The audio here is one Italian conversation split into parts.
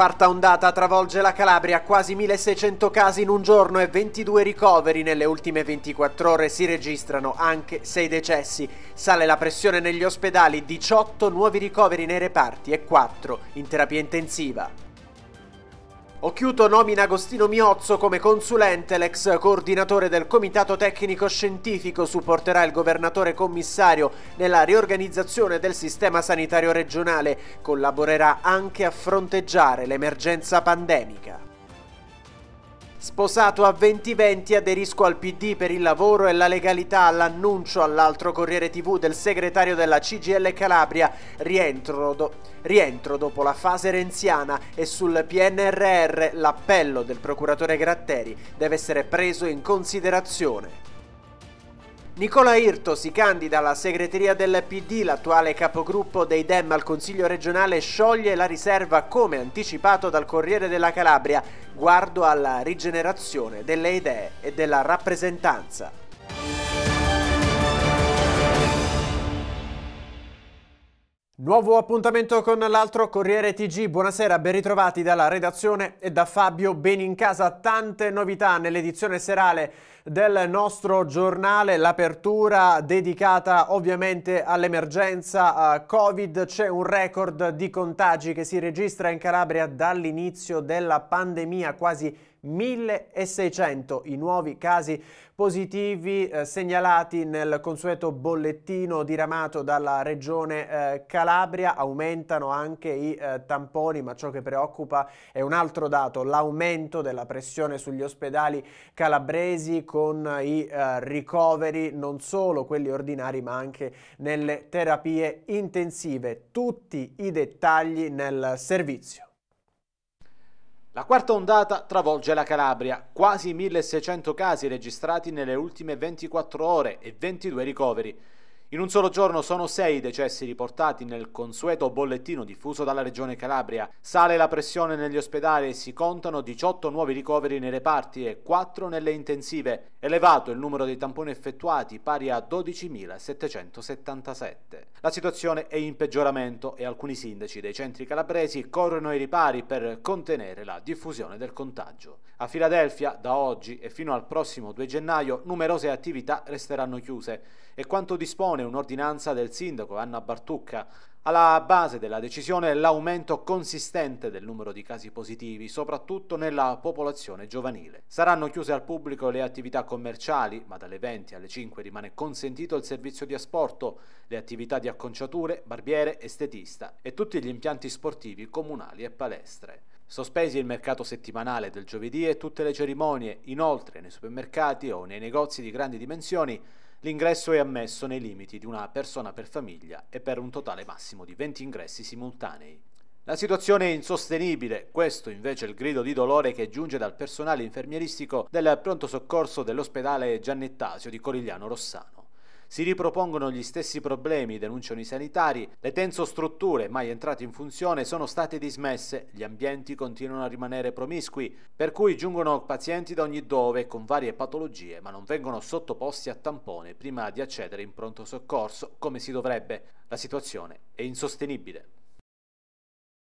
quarta ondata travolge la Calabria, quasi 1600 casi in un giorno e 22 ricoveri nelle ultime 24 ore, si registrano anche 6 decessi. Sale la pressione negli ospedali, 18 nuovi ricoveri nei reparti e 4 in terapia intensiva. Occhiuto nomina Agostino Miozzo come consulente, l'ex coordinatore del Comitato Tecnico Scientifico supporterà il governatore commissario nella riorganizzazione del sistema sanitario regionale, collaborerà anche a fronteggiare l'emergenza pandemica. Sposato a 2020 aderisco al PD per il lavoro e la legalità all'annuncio all'altro Corriere TV del segretario della CGL Calabria, rientro, do, rientro dopo la fase renziana e sul PNRR l'appello del procuratore Gratteri deve essere preso in considerazione. Nicola Irto si candida alla segreteria del PD, l'attuale capogruppo dei Dem al Consiglio regionale scioglie la riserva come anticipato dal Corriere della Calabria, guardo alla rigenerazione delle idee e della rappresentanza. Nuovo appuntamento con l'altro Corriere TG. Buonasera, ben ritrovati dalla redazione e da Fabio Benincasa. Tante novità nell'edizione serale del nostro giornale, l'apertura dedicata ovviamente all'emergenza eh, Covid. C'è un record di contagi che si registra in Calabria dall'inizio della pandemia, quasi 1600 i nuovi casi positivi eh, segnalati nel consueto bollettino diramato dalla regione eh, Calabria, aumentano anche i eh, tamponi, ma ciò che preoccupa è un altro dato, l'aumento della pressione sugli ospedali calabresi con i eh, ricoveri, non solo quelli ordinari, ma anche nelle terapie intensive. Tutti i dettagli nel servizio. La quarta ondata travolge la Calabria, quasi 1600 casi registrati nelle ultime 24 ore e 22 ricoveri. In un solo giorno sono sei i decessi riportati nel consueto bollettino diffuso dalla Regione Calabria. Sale la pressione negli ospedali e si contano 18 nuovi ricoveri nei reparti e 4 nelle intensive. Elevato il numero dei tamponi effettuati, pari a 12.777. La situazione è in peggioramento e alcuni sindaci dei centri calabresi corrono ai ripari per contenere la diffusione del contagio. A Filadelfia, da oggi e fino al prossimo 2 gennaio, numerose attività resteranno chiuse e quanto dispone impone un'ordinanza del sindaco Anna Bartucca. Alla base della decisione è l'aumento consistente del numero di casi positivi, soprattutto nella popolazione giovanile. Saranno chiuse al pubblico le attività commerciali, ma dalle 20 alle 5 rimane consentito il servizio di asporto, le attività di acconciature, barbiere, estetista e tutti gli impianti sportivi comunali e palestre. Sospesi il mercato settimanale del giovedì e tutte le cerimonie, inoltre nei supermercati o nei negozi di grandi dimensioni L'ingresso è ammesso nei limiti di una persona per famiglia e per un totale massimo di 20 ingressi simultanei. La situazione è insostenibile, questo invece è il grido di dolore che giunge dal personale infermieristico del pronto soccorso dell'ospedale Giannettasio di Corigliano Rossano. Si ripropongono gli stessi problemi, denunciano i sanitari, le tenso strutture mai entrate in funzione sono state dismesse, gli ambienti continuano a rimanere promiscui, per cui giungono pazienti da ogni dove con varie patologie, ma non vengono sottoposti a tampone prima di accedere in pronto soccorso, come si dovrebbe. La situazione è insostenibile.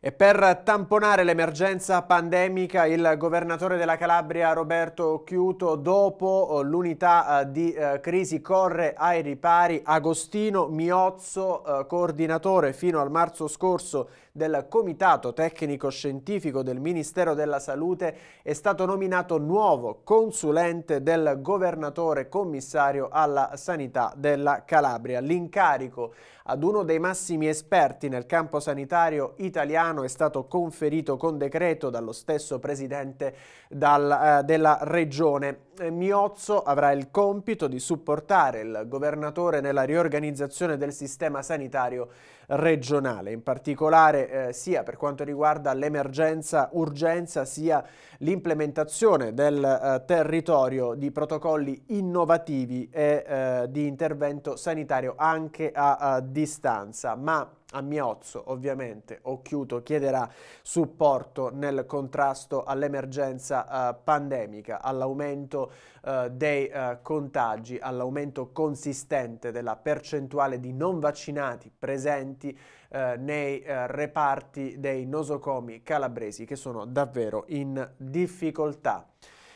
E per tamponare l'emergenza pandemica, il governatore della Calabria Roberto Chiuto, dopo eh, l'unità eh, di eh, crisi, corre ai ripari. Agostino Miozzo, coordinatore fino al marzo scorso del Comitato Tecnico Scientifico del Ministero della Salute, è stato nominato nuovo consulente del governatore commissario alla sanità della Calabria. L'incarico ad uno dei massimi esperti nel campo sanitario italiano Campano è stato conferito con decreto dallo stesso presidente dal, eh, della regione. Eh, Miozzo avrà il compito di supportare il governatore nella riorganizzazione del sistema sanitario regionale, in particolare eh, sia per quanto riguarda l'emergenza urgenza sia l'implementazione del eh, territorio di protocolli innovativi e eh, di intervento sanitario anche a, a distanza, ma a Miozzo ovviamente Occhiuto chiederà supporto nel contrasto all'emergenza eh, pandemica, all'aumento eh, dei eh, contagi, all'aumento consistente della percentuale di non vaccinati presenti presenti eh, nei eh, reparti dei nosocomi calabresi che sono davvero in difficoltà.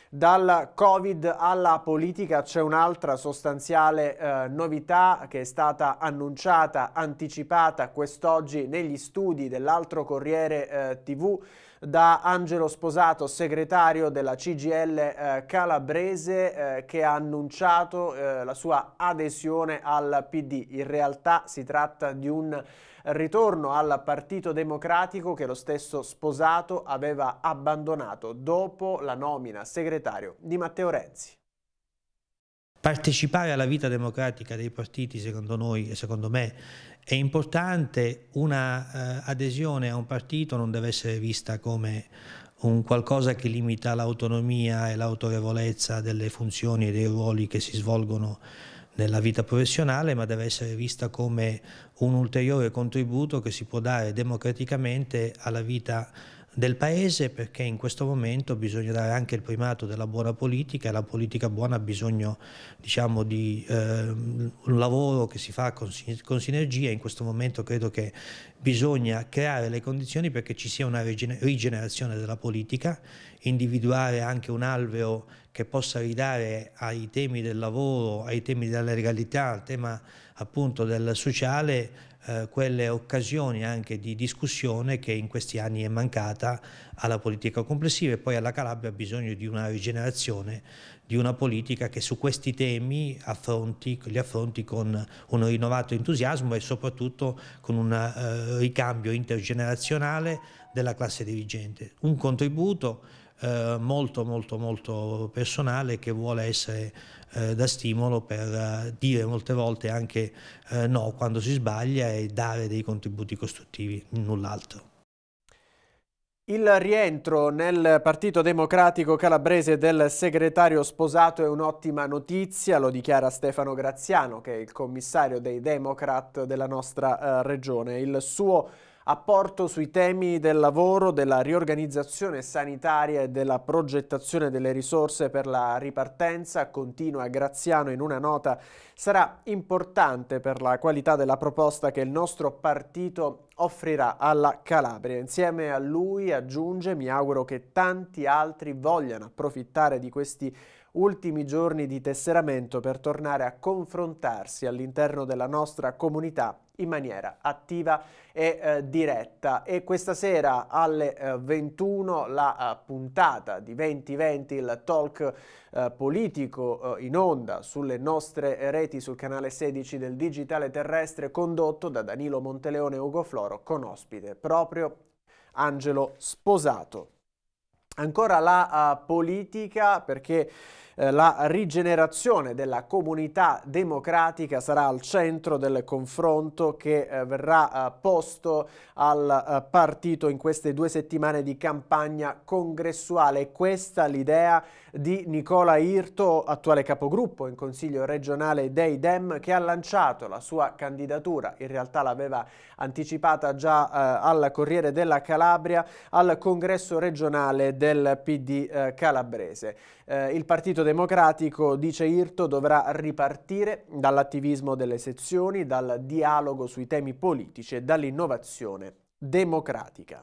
Dal Covid alla politica c'è un'altra sostanziale eh, novità che è stata annunciata, anticipata quest'oggi negli studi dell'altro Corriere eh, TV da Angelo Sposato, segretario della CGL eh, calabrese, eh, che ha annunciato eh, la sua adesione al PD. In realtà si tratta di un ritorno al Partito Democratico che lo stesso Sposato aveva abbandonato dopo la nomina segretario di Matteo Renzi. Partecipare alla vita democratica dei partiti, secondo noi e secondo me, è importante un'adesione eh, a un partito non deve essere vista come un qualcosa che limita l'autonomia e l'autorevolezza delle funzioni e dei ruoli che si svolgono nella vita professionale, ma deve essere vista come un ulteriore contributo che si può dare democraticamente alla vita del paese perché in questo momento bisogna dare anche il primato della buona politica e la politica buona ha bisogno diciamo, di eh, un lavoro che si fa con, con sinergia in questo momento credo che bisogna creare le condizioni perché ci sia una rigenerazione della politica, individuare anche un alveo che possa ridare ai temi del lavoro, ai temi della legalità, al tema appunto del sociale, eh, quelle occasioni anche di discussione che in questi anni è mancata alla politica complessiva e poi alla Calabria ha bisogno di una rigenerazione, di una politica che su questi temi affronti, li affronti con un rinnovato entusiasmo e soprattutto con un eh, ricambio intergenerazionale della classe dirigente. Un contributo eh, molto molto molto personale che vuole essere eh, da stimolo per eh, dire molte volte anche eh, no quando si sbaglia e dare dei contributi costruttivi, null'altro. Il rientro nel Partito Democratico Calabrese del segretario sposato è un'ottima notizia, lo dichiara Stefano Graziano, che è il commissario dei Democrat della nostra eh, regione. Il suo apporto sui temi del lavoro, della riorganizzazione sanitaria e della progettazione delle risorse per la ripartenza, continua Graziano in una nota, sarà importante per la qualità della proposta che il nostro partito offrirà alla Calabria. Insieme a lui aggiunge, mi auguro che tanti altri vogliano approfittare di questi ultimi giorni di tesseramento per tornare a confrontarsi all'interno della nostra comunità in maniera attiva e eh, diretta e questa sera alle eh, 21 la uh, puntata di 2020 il talk uh, politico uh, in onda sulle nostre reti sul canale 16 del digitale terrestre condotto da Danilo Monteleone e Ugo Floro con ospite proprio Angelo Sposato. Ancora la uh, politica perché eh, la rigenerazione della comunità democratica sarà al centro del confronto che eh, verrà eh, posto al eh, partito in queste due settimane di campagna congressuale. Questa l'idea di Nicola Irto, attuale capogruppo in Consiglio regionale dei Dem, che ha lanciato la sua candidatura, in realtà l'aveva anticipata già eh, al Corriere della Calabria, al congresso regionale del PD calabrese. Eh, il Partito Democratico, dice Irto, dovrà ripartire dall'attivismo delle sezioni, dal dialogo sui temi politici e dall'innovazione democratica.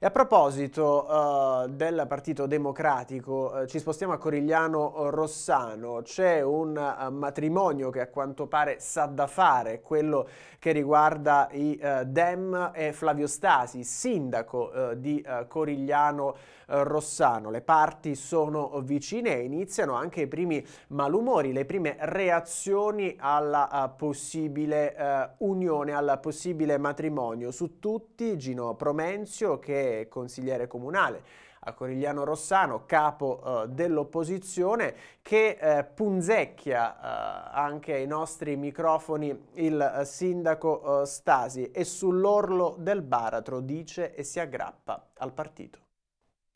E a proposito uh, del Partito Democratico, uh, ci spostiamo a Corigliano Rossano. C'è un uh, matrimonio che a quanto pare sa da fare, quello che riguarda i Dem e Flavio Stasi, sindaco di Corigliano Rossano. Le parti sono vicine e iniziano anche i primi malumori, le prime reazioni alla possibile unione, al possibile matrimonio. Su tutti Gino Promenzio che è consigliere comunale a Corigliano Rossano, capo eh, dell'opposizione, che eh, punzecchia eh, anche ai nostri microfoni il eh, sindaco eh, Stasi e sull'orlo del baratro dice e si aggrappa al partito.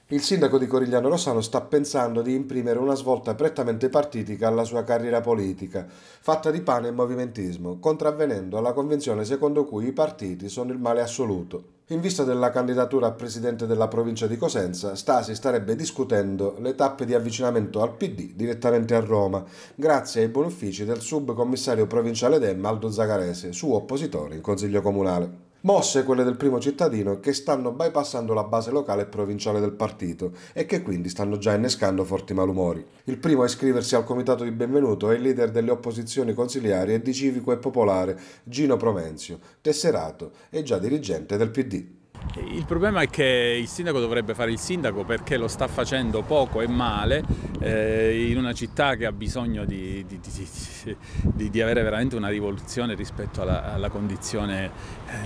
Il sindaco di Corigliano Rossano sta pensando di imprimere una svolta prettamente partitica alla sua carriera politica, fatta di pane e movimentismo, contravvenendo alla convinzione secondo cui i partiti sono il male assoluto. In vista della candidatura a presidente della provincia di Cosenza, Stasi starebbe discutendo le tappe di avvicinamento al PD direttamente a Roma, grazie ai buon uffici del subcommissario provinciale Demma Aldo Zagarese, suo oppositore in consiglio comunale mosse quelle del primo cittadino che stanno bypassando la base locale e provinciale del partito e che quindi stanno già innescando forti malumori. Il primo a iscriversi al comitato di benvenuto è il leader delle opposizioni consiliari e di Civico e Popolare, Gino Promenzio, tesserato e già dirigente del PD. Il problema è che il sindaco dovrebbe fare il sindaco perché lo sta facendo poco e male eh, in una città che ha bisogno di, di, di, di avere veramente una rivoluzione rispetto alla, alla condizione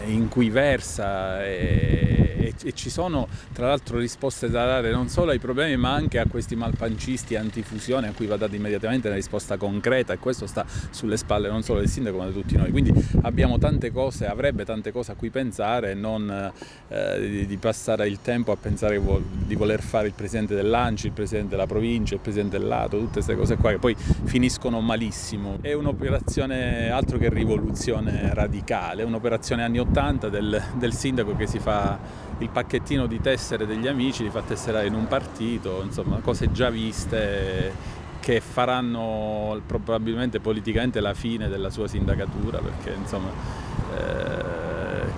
eh, in cui versa e, e, e, ci sono tra l'altro risposte da dare non solo ai problemi ma anche a questi malpancisti antifusione a cui va data immediatamente una risposta concreta e questo sta sulle spalle non solo del sindaco ma di tutti noi. Quindi abbiamo tante cose, avrebbe tante cose a cui pensare e non eh, di, passare il tempo a pensare di voler fare il presidente dell'ANCI, il presidente della provincia, il presidente del Lato, tutte queste cose qua che poi finiscono malissimo. È un'operazione altro che rivoluzione radicale, è un'operazione anni 80 del, del sindaco che si fa il pacchettino di tessere degli amici, li fa tesserare in un partito, insomma cose già viste che faranno probabilmente politicamente la fine della sua sindacatura perché insomma eh,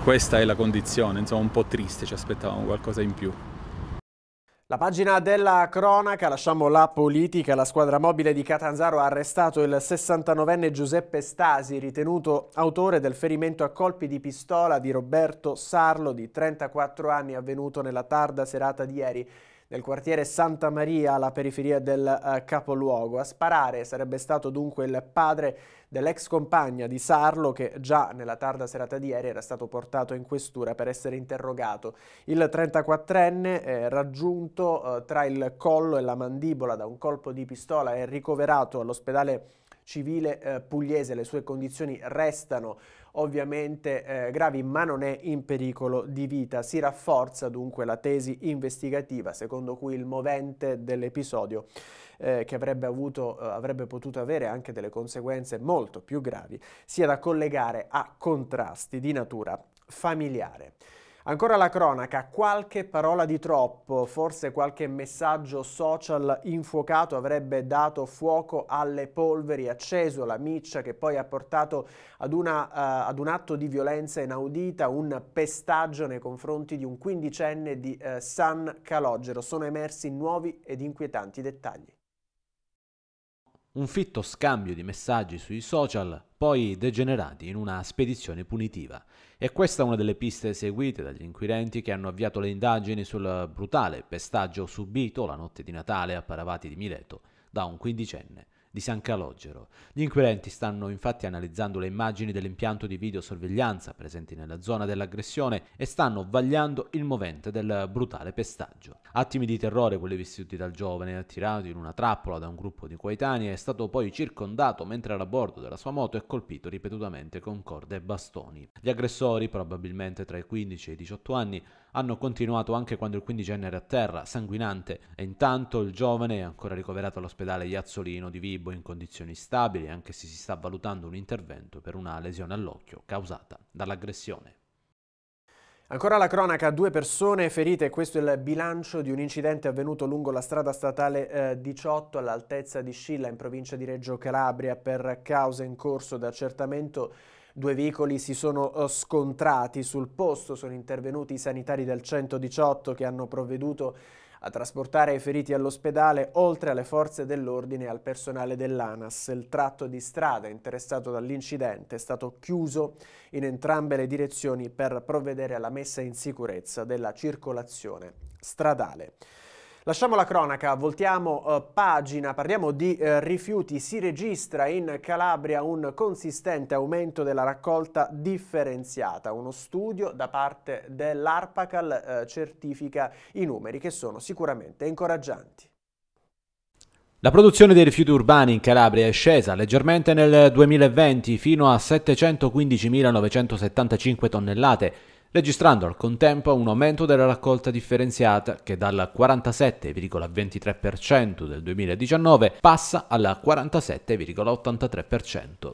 questa è la condizione, insomma un po' triste, ci aspettavamo qualcosa in più. La pagina della cronaca, lasciamo la politica, la squadra mobile di Catanzaro ha arrestato il 69enne Giuseppe Stasi, ritenuto autore del ferimento a colpi di pistola di Roberto Sarlo di 34 anni avvenuto nella tarda serata di ieri nel quartiere Santa Maria alla periferia del eh, capoluogo. A sparare sarebbe stato dunque il padre dell'ex compagna di Sarlo che già nella tarda serata di ieri era stato portato in questura per essere interrogato. Il 34enne eh, raggiunto eh, tra il collo e la mandibola da un colpo di pistola è ricoverato all'ospedale civile eh, pugliese. Le sue condizioni restano ovviamente eh, gravi ma non è in pericolo di vita. Si rafforza dunque la tesi investigativa secondo cui il movente dell'episodio eh, che avrebbe, avuto, eh, avrebbe potuto avere anche delle conseguenze molto più gravi sia da collegare a contrasti di natura familiare. Ancora la cronaca, qualche parola di troppo, forse qualche messaggio social infuocato avrebbe dato fuoco alle polveri, acceso la miccia che poi ha portato ad, una, uh, ad un atto di violenza inaudita, un pestaggio nei confronti di un quindicenne di uh, San Calogero. Sono emersi nuovi ed inquietanti dettagli un fitto scambio di messaggi sui social, poi degenerati in una spedizione punitiva. E questa è una delle piste seguite dagli inquirenti che hanno avviato le indagini sul brutale pestaggio subito la notte di Natale a Paravati di Mileto da un quindicenne di San Calogero. Gli inquirenti stanno infatti analizzando le immagini dell'impianto di videosorveglianza presenti nella zona dell'aggressione e stanno vagliando il movente del brutale pestaggio. Attimi di terrore quelli vissuti dal giovane, attirato in una trappola da un gruppo di coetanei, è stato poi circondato mentre era a bordo della sua moto e colpito ripetutamente con corde e bastoni. Gli aggressori, probabilmente tra i 15 e i 18 anni, hanno continuato anche quando il quindicenne era a terra, sanguinante, e intanto il giovane è ancora ricoverato all'ospedale Iazzolino di Vibo in condizioni stabili, anche se si sta valutando un intervento per una lesione all'occhio causata dall'aggressione. Ancora la cronaca, due persone ferite, questo è il bilancio di un incidente avvenuto lungo la strada statale 18 eh, all'altezza di Scilla in provincia di Reggio Calabria per cause in corso d'accertamento Due veicoli si sono eh, scontrati sul posto, sono intervenuti i sanitari del 118 che hanno provveduto a trasportare i feriti all'ospedale, oltre alle forze dell'ordine e al personale dell'ANAS. Il tratto di strada interessato dall'incidente è stato chiuso in entrambe le direzioni per provvedere alla messa in sicurezza della circolazione stradale. Lasciamo la cronaca, voltiamo eh, pagina, parliamo di eh, rifiuti. Si registra in Calabria un consistente aumento della raccolta differenziata. Uno studio da parte dell'ARPACAL eh, certifica i numeri che sono sicuramente incoraggianti. La produzione dei rifiuti urbani in Calabria è scesa leggermente nel 2020 fino a 715.975 tonnellate registrando al contempo un aumento della raccolta differenziata che dal 47,23% del 2019 passa al 47,83%.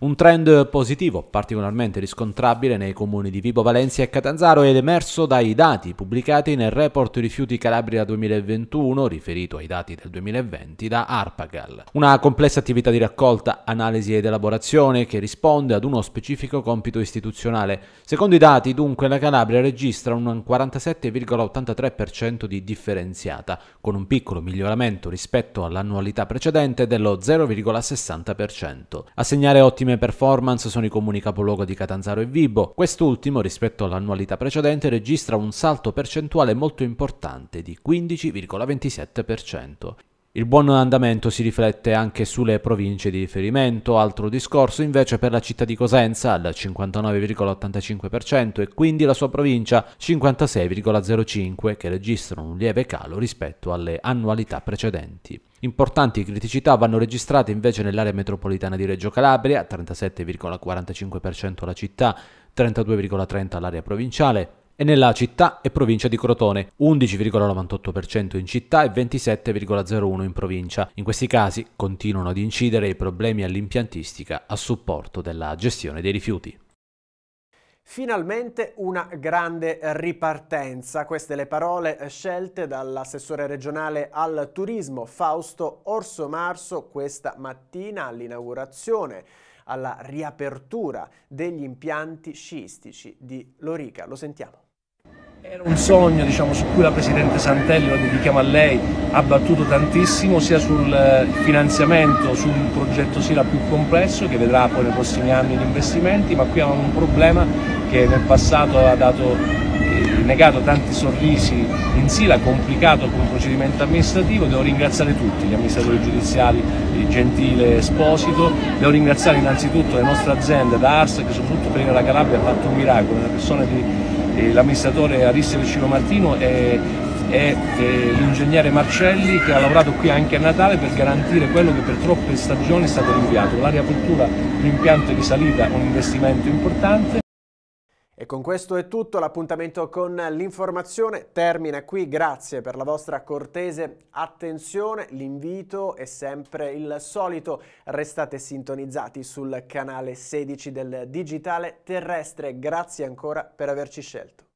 Un trend positivo particolarmente riscontrabile nei comuni di Vibo Valencia e Catanzaro ed emerso dai dati pubblicati nel report rifiuti Calabria 2021 riferito ai dati del 2020 da Arpagal. Una complessa attività di raccolta, analisi ed elaborazione che risponde ad uno specifico compito istituzionale. Secondo i dati, dunque, Dunque la Calabria registra un 47,83% di differenziata, con un piccolo miglioramento rispetto all'annualità precedente dello 0,60%. A segnare ottime performance sono i comuni capoluogo di Catanzaro e Vibo. Quest'ultimo, rispetto all'annualità precedente, registra un salto percentuale molto importante di 15,27%. Il buon andamento si riflette anche sulle province di riferimento, altro discorso invece per la città di Cosenza al 59,85% e quindi la sua provincia 56,05% che registrano un lieve calo rispetto alle annualità precedenti. Importanti criticità vanno registrate invece nell'area metropolitana di Reggio Calabria, 37,45% la città, 32,30% l'area provinciale, e nella città e provincia di Crotone, 11,98% in città e 27,01% in provincia. In questi casi continuano ad incidere i problemi all'impiantistica a supporto della gestione dei rifiuti. Finalmente una grande ripartenza, queste le parole eh, scelte dall'assessore regionale al turismo Fausto Orso Marso questa mattina all'inaugurazione, alla riapertura degli impianti sciistici di Lorica. Lo sentiamo. Era un sogno diciamo, su cui la Presidente Santelli, lo dedichiamo a lei, ha battuto tantissimo sia sul eh, finanziamento, su un progetto SILA più complesso che vedrà poi nei prossimi anni gli investimenti, ma qui abbiamo un problema che nel passato ha dato eh, negato tanti sorrisi in Sila, complicato come procedimento amministrativo, devo ringraziare tutti gli amministratori giudiziari, Gentile Esposito, devo ringraziare innanzitutto le nostre aziende da Ars che soprattutto per la Calabria ha fatto un miracolo, una persona di l'amministratore Arisse Vecino Martino e, e eh, l'ingegnere Marcelli che ha lavorato qui anche a Natale per garantire quello che per troppe stagioni è stato rinviato. l'aria cultura, l'impianto di salita, un investimento importante con questo è tutto, l'appuntamento con l'informazione termina qui, grazie per la vostra cortese attenzione, l'invito è sempre il solito, restate sintonizzati sul canale 16 del Digitale Terrestre, grazie ancora per averci scelto.